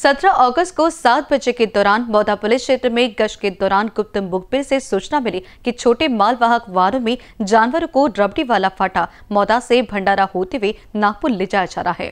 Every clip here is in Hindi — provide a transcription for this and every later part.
17 अगस्त को सात बजे के दौरान मौदा पुलिस क्षेत्र में गश्त के दौरान गुप्त मुखबिर से सूचना मिली कि छोटे मालवाहक वाहनों में जानवरों को रबड़ी वाला फाटा मौदा से भंडारा होते हुए नागपुर ले जाया जा रहा है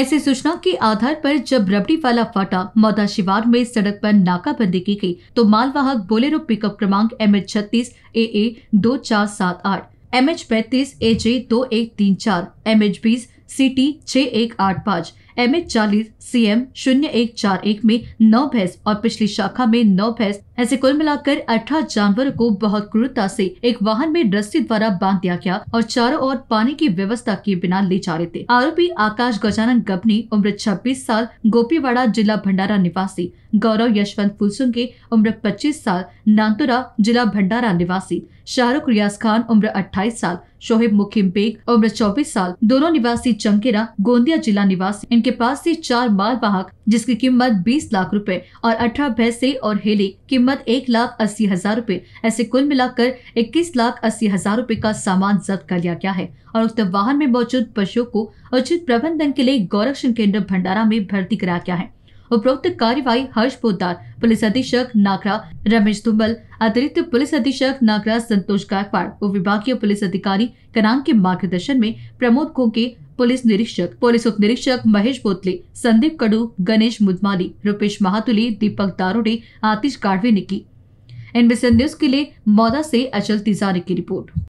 ऐसी सूचना के आधार पर जब रबड़ी वाला फाटा मौदा शिवार में सड़क पर नाकाबंदी की गई तो मालवाहक बोलेरो पिकअप क्रमांक एम एच छत्तीस ए ए दो चार सात आठ एम एच पैतीस ए जे दो एक तीन चार एम एच बीस सी टी छह एक आठ पाँच एम एच चालीस सी एम शून्य एक चार एक में नौ भैंस और पिछली शाखा में नौ भैंस ऐसे कुल मिलाकर अठारह जानवरों को बहुत क्रूरता से एक वाहन में रस्सी द्वारा बांध दिया गया और चारों ओर पानी की व्यवस्था के बिना ले जा रहे थे आरोपी आकाश गजानन गबनी उम्र छब्बीस साल गोपीवाड़ा जिला भंडारा निवासी गौरव यशवंत फुलसुंगे उम्र पच्चीस साल नांतुरा जिला भंडारा निवासी शाहरुख रियाज खान उम्र अट्ठाईस साल शोहेब मुखिम बेग उम्र चौबीस साल दोनों निवासी चंकेरा गोंदिया जिला निवासी इनके पास से चार माल वाहक जिसकी कीमत 20 लाख रुपए और अठारह भैंसे और हेली कीमत एक लाख अस्सी हजार रूपए ऐसे कुल मिलाकर इक्कीस लाख अस्सी हजार रूपए का सामान जब्त कर लिया गया है और उक्त वाहन में मौजूद पशुओं को उचित प्रबंधन के लिए गौरक्षण केंद्र भंडारा में भर्ती कराया गया है उपरोक्त कार्यवाही हर्ष पोदार पुलिस अधीक्षक नागरा रमेश धुम्बल अतिरिक्त पुलिस अधीक्षक नागरा संतोष गायकवाड़ उप विभागीय पुलिस अधिकारी कनांग के मार्गदर्शन में प्रमोद को के पोलीस निरीक्षक पोलीस उपनिरीक्षक महेश बोतले संदीप कडू गणेश मुदमाली रुपेश महातुली दीपक दारोडे आतिश काढ़वे ने की एनबीसी न्यूज के लिए मौदा से अचल तिजारी की रिपोर्ट